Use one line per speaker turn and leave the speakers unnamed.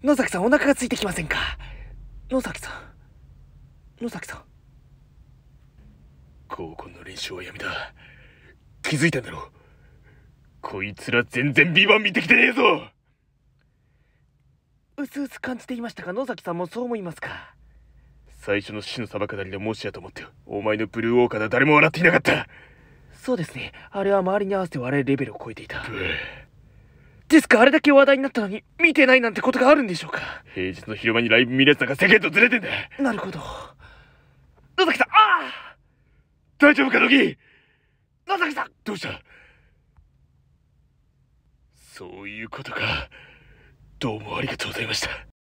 野崎さんお腹がついてきませんか野崎さん野崎さん
合コンの練習はやめだ気づいたんだろ
こいつら全然ビバン見てきてねえぞ
うすうす感じていましたが野崎さんもそう思いますか
最初の死のさばかだりの模しやと思ってお前のブルーウォーカーだ誰も笑っていなかった
そうですねあれは周りに合わ
せ
て笑るレベルを超えていたブー
ですかあれだけ話題になったのに、見てないなんてことがあるんでしょうか
平日の昼間にライブ見るやつなんか世間とずれてんだ
なるほど。野崎さん、ああ大丈夫か、野木野崎さんどうした
そういうことか。どうもありがとうございました。